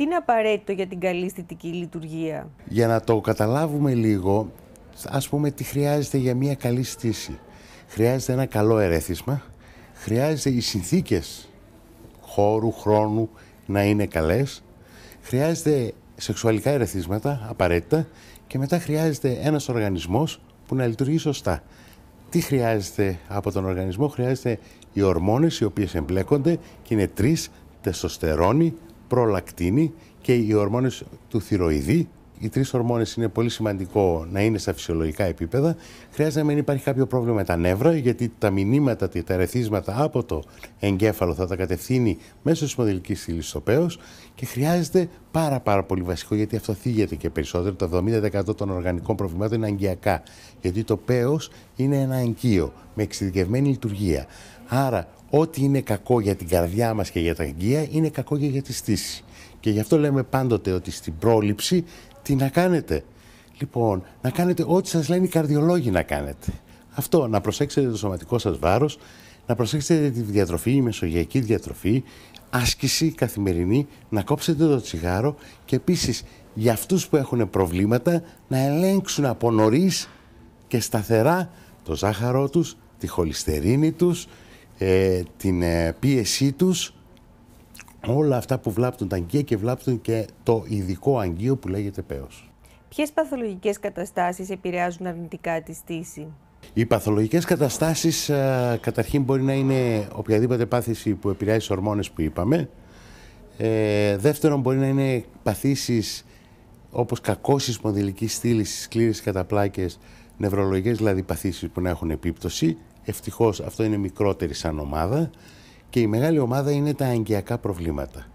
Τι είναι απαραίτητο για την καλή αισθητική λειτουργία. Για να το καταλάβουμε λίγο, ας πούμε τι χρειάζεται για μια καλή στήση. Χρειάζεται ένα καλό ερέθισμα, χρειάζεται οι συνθήκες χώρου, χρόνου να είναι καλές, χρειάζεται σεξουαλικά ερεθίσματα απαραίτητα και μετά χρειάζεται ένας οργανισμός που να λειτουργεί σωστά. Τι χρειάζεται από τον οργανισμό, χρειάζεται οι ορμόνες οι οποίες εμπλέκονται και είναι τρεις, τεστοστερόνη, προλακτίνη και οι ορμόνες του θυροειδή, οι τρεις ορμόνες είναι πολύ σημαντικό να είναι στα φυσιολογικά επίπεδα. Χρειάζεται να μην υπάρχει κάποιο πρόβλημα με τα νεύρα, γιατί τα μηνύματα, τα ερεθίσματα από το εγκέφαλο θα τα κατευθύνει μέσω της μοδελική ύλη στο πέος και χρειάζεται πάρα, πάρα πολύ βασικό, γιατί αυτό θίγεται και περισσότερο. Το 70% των οργανικών προβλημάτων είναι αγκιακά, γιατί το πέος είναι ένα αγκείο με εξειδικευμένη λειτουργία. Άρα, ό,τι είναι κακό για την καρδιά μας και για τα αγκεία είναι κακό και για τη στήση. Και γι' αυτό λέμε πάντοτε ότι στην πρόληψη τι να κάνετε. Λοιπόν, να κάνετε ό,τι σας λένε οι καρδιολόγοι να κάνετε. Αυτό, να προσέξετε το σωματικό σας βάρος, να προσέξετε τη διατροφή, η μεσογειακή διατροφή, άσκηση καθημερινή, να κόψετε το τσιγάρο και επίσης για αυτούς που έχουν προβλήματα να ελέγξουν από νωρίς και σταθερά το ζάχαρό τους, τη χολυστερίνη τους, ε, την ε, πίεσή τους όλα αυτά που βλάπτουν τα αγκία και βλάπτουν και το ειδικό αγγείο που λέγεται πέος. Ποιες παθολογικές καταστάσεις επηρεάζουν αρνητικά τη στήση? Οι παθολογικές καταστάσεις ε, καταρχήν μπορεί να είναι οποιαδήποτε πάθηση που επηρεάζει τις ορμόνες που είπαμε. Ε, δεύτερον μπορεί να είναι παθήσεις όπως κακώσεις σπονδυλική στήλης, σκλήρες κατά νευρολογικές δηλαδή παθήσεις που να έχουν επίπτωση. Ευτυχώς αυτό είναι μικρότερη σαν ομάδα. Και η μεγάλη ομάδα είναι τα αγκιακά προβλήματα.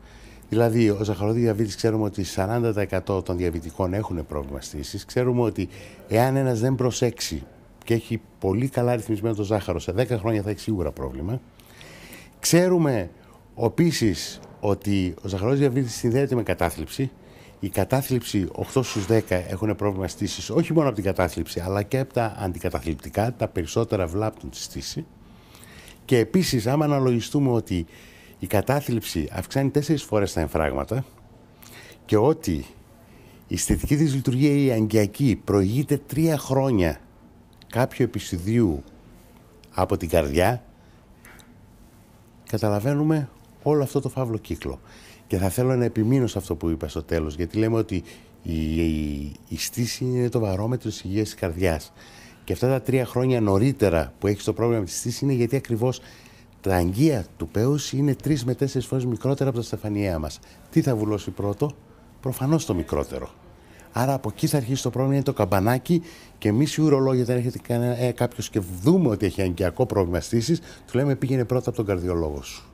Δηλαδή, ο ζαχαρόδι διαβήτη ξέρουμε ότι 40% των διαβητικών έχουν πρόβλημα στήση. Ξέρουμε ότι εάν ένας δεν προσέξει και έχει πολύ καλά ρυθμισμένο το ζάχαρο, σε 10 χρόνια θα έχει σίγουρα πρόβλημα. Ξέρουμε επίσης ότι ο ζαχαρόδι διαβήτη συνδέεται με κατάθλιψη. Η κατάθλιψη 8 στου 10 έχουν πρόβλημα στήση όχι μόνο από την κατάθλιψη, αλλά και από τα αντικαταθλιπτικά. Τα περισσότερα βλάπτουν τη στήση. Και επίσης, άμα αναλογιστούμε ότι η κατάθλιψη αυξάνει τέσσερις φορές τα εμφράγματα και ότι η αισθητική τη λειτουργία η αγκιακή προηγείται τρία χρόνια κάποιου επεισοδίου από την καρδιά, καταλαβαίνουμε όλο αυτό το φαύλο κύκλο. Και θα θέλω να επιμείνω σε αυτό που είπα στο τέλος, γιατί λέμε ότι η, η, στήση είναι το βαρόμετρο της υγείας της καρδιάς. Και αυτά τα τρία χρόνια νωρίτερα που έχεις το πρόβλημα της στήσης είναι γιατί ακριβώς τα αγγεία του Πέους είναι τρεις με τέσσερις φορές μικρότερα από τα στεφανιαία μας. Τι θα βουλώσει πρώτο, προφανώς το μικρότερο. Άρα από εκεί θα αρχίσει το πρόβλημα, είναι το καμπανάκι και εμείς οι ουρολόγοι, όταν έρχεται ε, κάποιος και δούμε ότι έχει αγκιακό πρόβλημα στήσης, του λέμε πήγαινε πρώτα από τον καρδιολόγο σου.